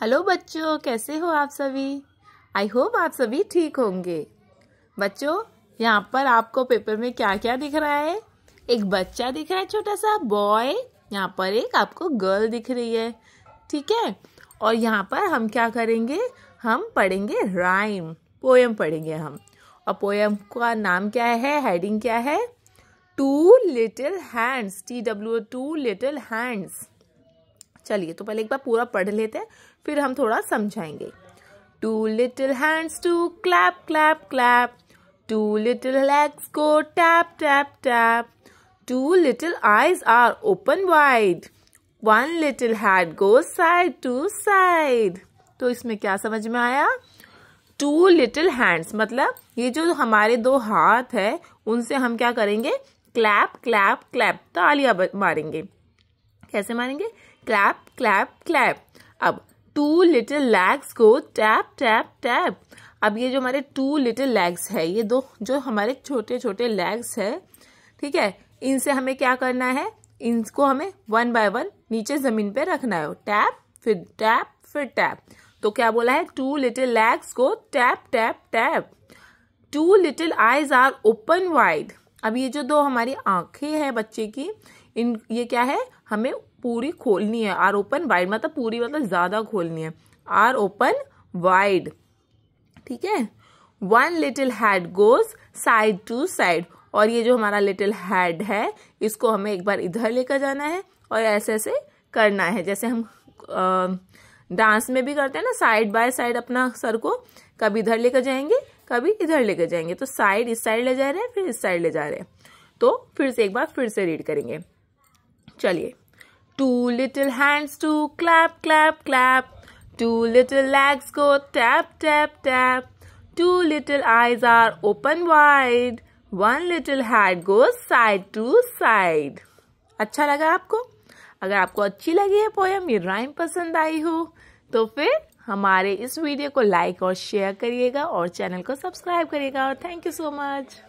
hello बच्चों कैसे हो आप सभी आई होप आप सभी ठीक होंगे बच्चों यहाँ पर आपको पेपर में क्या क्या दिख रहा है एक बच्चा दिख रहा है छोटा सा बॉय यहाँ पर एक आपको गर्ल दिख रही है ठीक है और यहाँ पर हम क्या करेंगे हम पढ़ेंगे राइम पोएम पढ़ेंगे हम और पोएम का नाम क्या है हेडिंग क्या है two little hands T W two little hands चलिए तो पहले एक बार पूरा पढ़ लेते हैं फिर हम थोड़ा समझाएंगे two little hands to clap clap clap two little legs को tap tap tap two little eyes are open wide one little head go side to side तो इसमें क्या समझ में आया टू लिटिल हैंड्स मतलब ये जो हमारे दो हाथ है उनसे हम क्या करेंगे क्लैप क्लैप क्लैप तालियां मारेंगे कैसे मारेंगे क्लैप क्लैप क्लैप अब टू लिटिल लैग्स को टैप टैप टैप अब ये जो हमारे टू लिटिल लैग्स है ये दो जो हमारे छोटे छोटे लैग्स है ठीक है इनसे हमें क्या करना है इनको हमें वन बाय वन नीचे ज़मीन पे रखना है टैप फिर टैप फिर टैप तो क्या बोला है टू लिटिल लैग्स को tap tap tap two little eyes are open wide अब ये जो दो हमारी आंखें हैं बच्चे की इन ये क्या है हमें पूरी खोलनी है आर ओपन वाइड मतलब पूरी मतलब ज़्यादा खोलनी है आर ओपन वाइड ठीक है one little head goes side to side और ये जो हमारा लिटिल हैड है इसको हमें एक बार इधर लेकर जाना है और ऐसे ऐसे करना है जैसे हम आ, डांस में भी करते हैं ना साइड बाय साइड अपना सर को कभी इधर लेकर जाएंगे कभी इधर लेके जाएंगे तो साइड इस साइड ले जा रहे हैं फिर इस साइड ले जा रहे हैं तो फिर से एक बार फिर से रीड करेंगे चलिए two little hands to clap clap clap two little legs को tap tap tap two little eyes are open wide one little head go side to side अच्छा लगा आपको अगर आपको अच्छी लगी है पोएम ये राइम पसंद आई हो तो फिर हमारे इस वीडियो को लाइक और शेयर करिएगा और चैनल को सब्सक्राइब करिएगा और थैंक यू सो मच